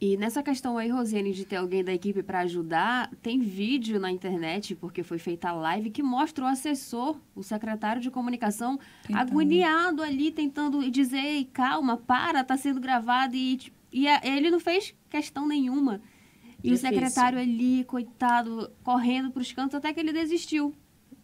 E nessa questão aí, Rosiane de ter alguém da equipe para ajudar, tem vídeo na internet, porque foi feita a live, que mostra o assessor, o secretário de comunicação, tentando. agoniado ali, tentando dizer, calma, para, está sendo gravado, e, e a, ele não fez questão nenhuma. E Difícil. o secretário ali, coitado, correndo para os cantos, até que ele desistiu.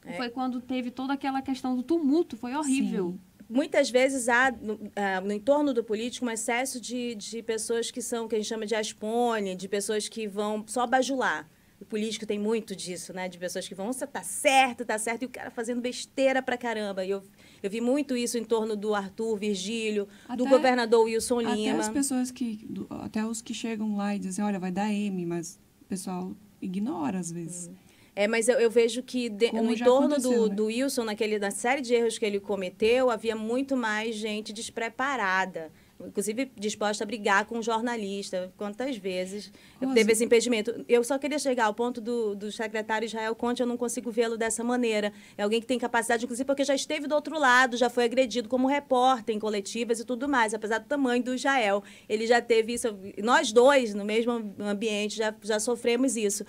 É. Foi quando teve toda aquela questão do tumulto, foi horrível. Sim muitas vezes há no, ah, no, entorno do político um excesso de, de pessoas que são que a gente chama de aspone, de pessoas que vão só bajular. O político tem muito disso, né? De pessoas que vão, você tá certo, tá certo, e o cara fazendo besteira pra caramba. E eu, eu vi muito isso em torno do Arthur Virgílio, até, do governador Wilson Lima. Até as pessoas que. Do, até os que chegam lá e dizem, olha, vai dar M, mas o pessoal ignora às vezes. Hum. É, mas eu, eu vejo que de, no entorno do, né? do, Wilson, naquele, na série de erros que ele cometeu, havia muito mais gente despreparada. Inclusive disposta a brigar com um jornalista. Quantas vezes Nossa. teve assim? esse impedimento? Eu só queria chegar ao ponto do, do secretário Israel Conte, eu não consigo vê-lo dessa maneira. É alguém que tem capacidade, inclusive, porque já esteve do outro lado, já foi agredido como repórter em coletivas e tudo mais, apesar do tamanho do Israel. Ele já teve isso. Nós dois, no mesmo ambiente, já, já sofremos isso.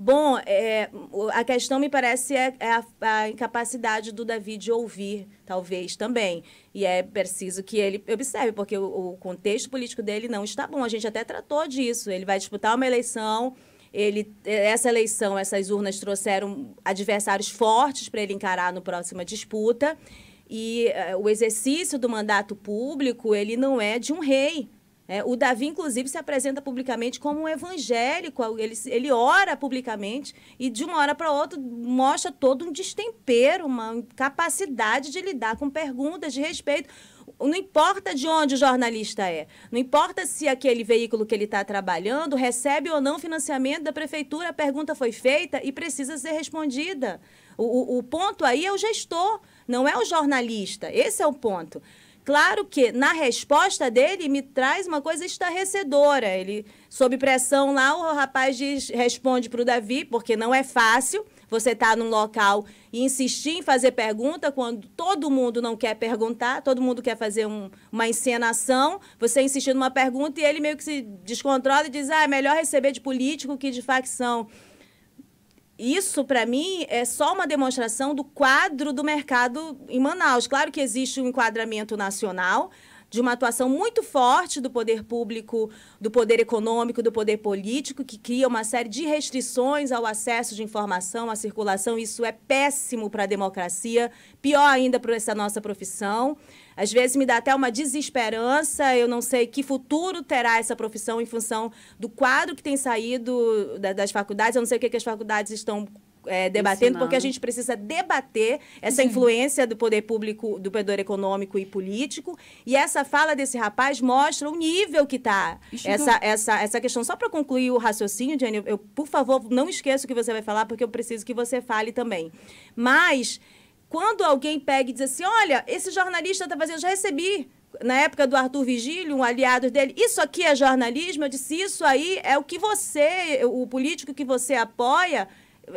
Bom, é, a questão me parece é, é a, a, incapacidade do Davi de ouvir, talvez também. E é preciso que ele observe, porque o, o contexto político dele não está bom. A gente até tratou disso. Ele vai disputar uma eleição ele, é, essa eleição, essas urnas trouxeram adversários fortes para ele encarar no próxima disputa. E uh, o exercício do mandato público, ele não é de um rei. É, o Davi, inclusive, se apresenta publicamente como um evangélico, ele, ele ora publicamente e, de uma hora para outra, mostra todo um destempero, uma incapacidade de lidar com perguntas de respeito. Não importa de onde o jornalista é, não importa se aquele veículo que ele está trabalhando recebe ou não financiamento da prefeitura, a pergunta foi feita e precisa ser respondida. o, o, o ponto aí é o gestor, não é o jornalista. Esse é o ponto. Claro que na resposta dele me traz uma coisa estarrecedora. Ele, sob pressão lá, o rapaz diz, responde para o Davi, porque não é fácil você estar tá num local e insistir em fazer pergunta quando todo mundo não quer perguntar, todo mundo quer fazer um, uma encenação, você insistindo numa pergunta e ele meio que se descontrola e diz: ah, é melhor receber de político que de facção isso, para mim, é só uma demonstração do quadro do mercado em Manaus. Claro que existe um enquadramento nacional, de uma atuação muito forte do poder público, do poder econômico, do poder político, que cria uma série de restrições ao acesso de informação, à circulação. Isso é péssimo para a democracia, pior ainda para essa nossa profissão. Às vezes me dá até uma desesperança, eu não sei que futuro terá essa profissão em função do quadro que tem saído das faculdades, eu não sei o que, as faculdades estão é, debatendo, Ensinando. porque a gente precisa debater essa uhum. influência do poder público, do poder econômico e político. E essa fala desse rapaz mostra o nível que tá está essa, essa, essa questão. Só para concluir o raciocínio, Jenny, eu, por favor, não esqueça o que você vai falar, porque eu preciso que você fale também. Mas quando alguém pega e diz assim: olha, esse jornalista está fazendo, já recebi. Na época do Arthur Vigílio, um aliado dele, isso aqui é jornalismo. Eu disse: isso aí é o que você, o político que você apoia,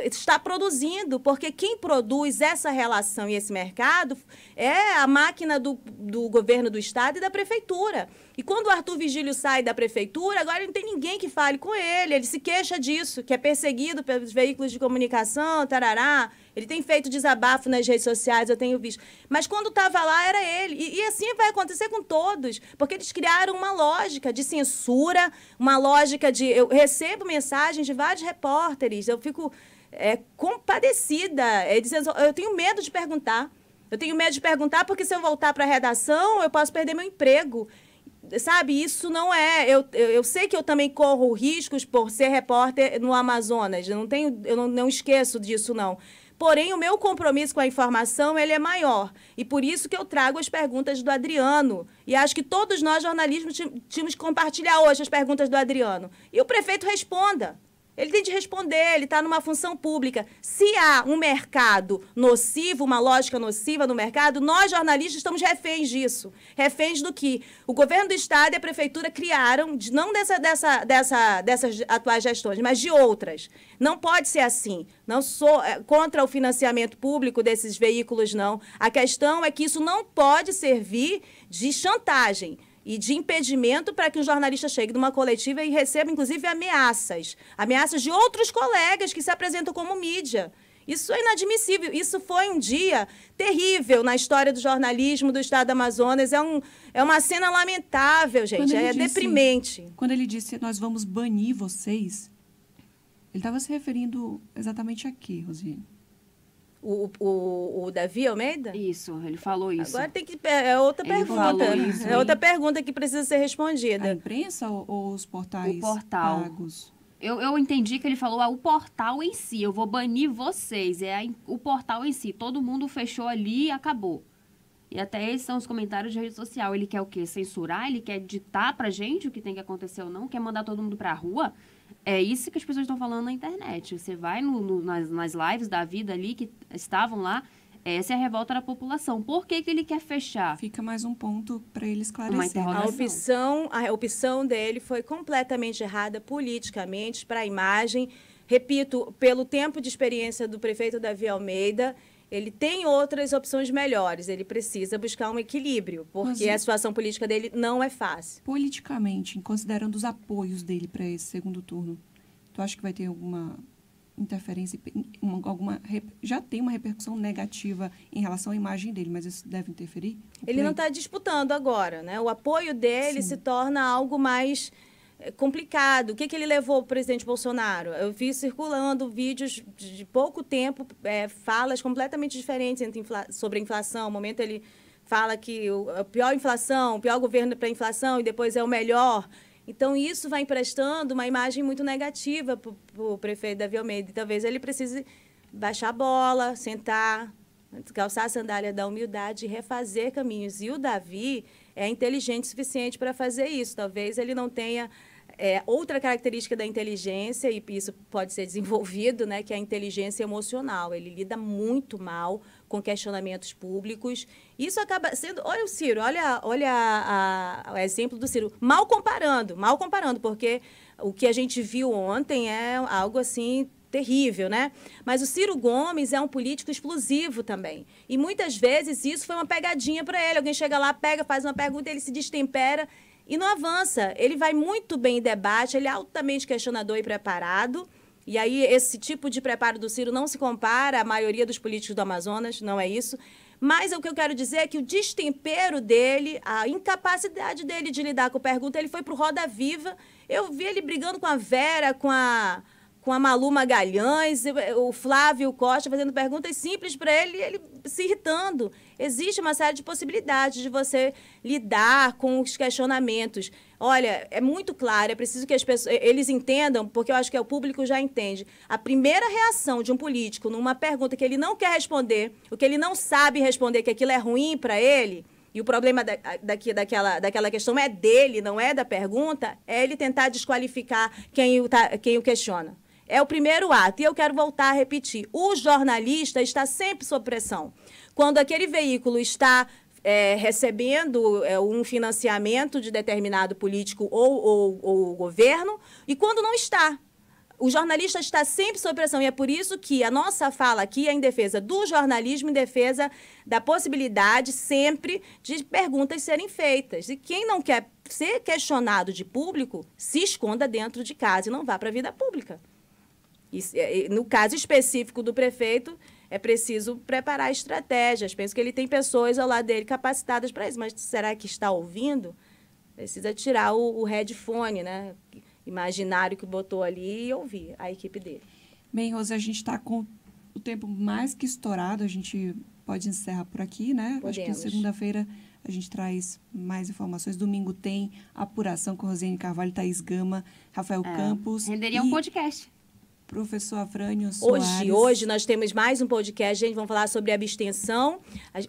está produzindo, porque quem produz essa relação e esse mercado é a máquina do, do governo do Estado e da prefeitura. E quando o Arthur Vigílio sai da prefeitura, agora não tem ninguém que fale com ele, ele se queixa disso, que é perseguido pelos veículos de comunicação, tarará. Ele tem feito desabafo nas redes sociais, eu tenho visto. Mas quando estava lá, era ele. E, e, assim vai acontecer com todos, porque eles criaram uma lógica de censura, uma lógica de. Eu recebo mensagens de vários repórteres, eu fico é, compadecida, é, dizendo, eu tenho medo de perguntar. Eu tenho medo de perguntar porque se eu voltar para a redação, eu posso perder meu emprego. Sabe, isso não é. Eu, eu, sei que eu também corro riscos por ser repórter no Amazonas. Eu não, tenho, eu não, não esqueço disso, não. Porém, o meu compromisso com a informação ele é maior. E por isso que eu trago as perguntas do Adriano. E acho que todos nós, jornalistas, tínhamos que compartilhar hoje as perguntas do Adriano. E o prefeito responda. Ele tem de responder, ele está numa função pública. Se há um mercado nocivo, uma lógica nociva no mercado, nós, jornalistas, estamos reféns disso. Reféns do que o governo do Estado e a prefeitura criaram, não dessa, dessa, dessa, dessas atuais gestões, mas de outras. Não pode ser assim. Não sou é, contra o financiamento público desses veículos, não. A questão é que isso não pode servir de chantagem e de impedimento para que um jornalista chegue numa coletiva e receba, inclusive, ameaças. Ameaças de outros colegas que se apresentam como mídia. Isso é inadmissível. Isso foi um dia terrível na história do jornalismo do Estado do Amazonas. É, um, é uma cena lamentável, gente. É disse, deprimente. Quando ele disse nós vamos banir vocês, ele estava se referindo exatamente aqui, Rosine? O, o, o, Davi Almeida? Isso, ele falou isso. Agora tem que. É, é outra ele pergunta. É isso, é outra pergunta que precisa ser respondida. A imprensa ou, ou os portais? O portal. Pagos? Eu, eu entendi que ele falou ah, o portal em si, eu vou banir vocês. É a, o portal em si. Todo mundo fechou ali e acabou. E até esses são os comentários de rede social. Ele quer o quê? Censurar? Ele quer ditar pra gente o que tem que acontecer ou não? Quer mandar todo mundo pra rua? É isso que as pessoas estão falando na internet. Você vai no, no, nas, nas lives da vida ali que estavam lá, essa é a revolta da população. Por que, que ele quer fechar? Fica mais um ponto para ele esclarecer. a opção, a opção dele foi completamente errada politicamente para a imagem. Repito, pelo tempo de experiência do prefeito Davi Almeida, ele tem outras opções melhores. Ele precisa buscar um equilíbrio, porque Mas, a situação política dele não é fácil. Politicamente, considerando os apoios dele para esse segundo turno, tu acha que vai ter alguma interferência, alguma já tem uma repercussão negativa em relação à imagem dele, mas isso deve interferir? Ele não está disputando agora, né? O apoio dele Sim. se torna algo mais complicado. O que, que ele levou o presidente Bolsonaro? Eu vi circulando vídeos de pouco tempo, é, falas completamente diferentes sobre a inflação. No momento ele fala que o, a pior inflação, o pior governo para a inflação e depois é o melhor. Então, isso vai emprestando uma imagem muito negativa para o prefeito Davi Almeida. E talvez ele precise baixar a bola, sentar, calçar a sandália da humildade e refazer caminhos. E o Davi é inteligente o suficiente para fazer isso. Talvez ele não tenha é, outra característica da inteligência, e isso pode ser desenvolvido, né, que é a inteligência emocional. Ele lida muito mal com questionamentos públicos. Isso acaba sendo. Olha o Ciro, olha, olha a, a, o exemplo do Ciro. Mal comparando, mal comparando, porque o que a gente viu ontem é algo assim terrível, né? Mas o Ciro Gomes é um político explosivo também. E muitas vezes isso foi uma pegadinha para ele. Alguém chega lá, pega, faz uma pergunta, ele se destempera e não avança. Ele vai muito bem em debate, ele é altamente questionador e preparado. E aí, esse tipo de preparo do Ciro não se compara à maioria dos políticos do Amazonas, não é isso. Mas o que eu quero dizer é que o destempero dele, a incapacidade dele de lidar com pergunta, ele foi para o Roda Viva. Eu vi ele brigando com a Vera, com a com a Malu Magalhães, o Flávio Costa fazendo perguntas simples para ele, ele se irritando. Existe uma série de possibilidades de você lidar com os questionamentos. Olha, é muito claro, é preciso que as pessoas, eles entendam, porque eu acho que é o público já entende. A primeira reação de um político numa pergunta que ele não quer responder, o que ele não sabe responder, que aquilo é ruim para ele, e o problema da, daquela, daquela questão é dele, não é da pergunta, é ele tentar desqualificar quem o, tá, quem o questiona. É o primeiro ato. E eu quero voltar a repetir: o jornalista está sempre sob pressão. Quando aquele veículo está é, recebendo é, um financiamento de determinado político ou, ou, ou governo, e quando não está. O jornalista está sempre sob pressão e é por isso que a nossa fala aqui é em defesa do jornalismo, em defesa da possibilidade sempre de perguntas serem feitas. E quem não quer ser questionado de público, se esconda dentro de casa e não vá para a vida pública. É, no caso específico do prefeito, é preciso preparar estratégias. Penso que ele tem pessoas ao lado dele capacitadas para isso, mas será que está ouvindo? Precisa tirar o, o headphone, né? Imaginário que botou ali e ouvir a equipe dele. Bem, Rose, a gente está com o tempo mais que estourado, a gente pode encerrar por aqui, né? Podemos. Acho que segunda-feira a gente traz mais informações. Domingo tem apuração com Rosane Carvalho, Thaís Gama, Rafael é, Campos. Renderia e... um podcast. Professor Afrânio Soares. Hoje, hoje nós temos mais um podcast, gente, vamos falar sobre abstenção,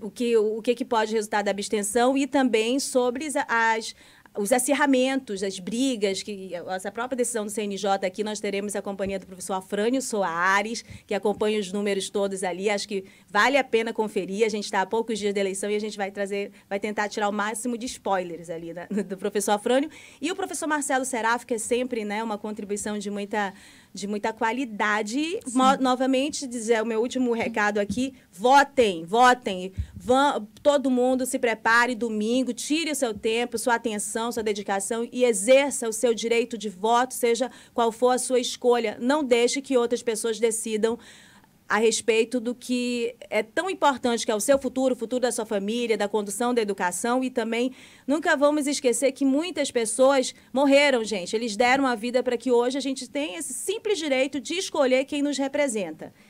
o que, o que, que pode resultar da abstenção e também sobre as, os acirramentos, as brigas, que essa própria decisão do CNJ aqui, nós teremos a companhia do professor Afrânio Soares, que acompanha os números todos ali. Acho que vale a pena conferir. A gente está a poucos dias da eleição e a gente vai trazer, vai tentar tirar o máximo de spoilers ali do professor Afrânio. E o professor Marcelo Seraf, que é sempre né, uma contribuição de muita de muita qualidade. Mo novamente, dizer o meu último recado aqui: votem, votem. Vão, todo mundo se prepare domingo, tire o seu tempo, sua atenção, sua dedicação e exerça o seu direito de voto, seja qual for a sua escolha. Não deixe que outras pessoas decidam a respeito do que é tão importante que é o seu futuro, o futuro da sua família, da condução da educação e também nunca vamos esquecer que muitas pessoas morreram, gente. Eles deram a vida para que hoje a gente tenha esse simples direito de escolher quem nos representa.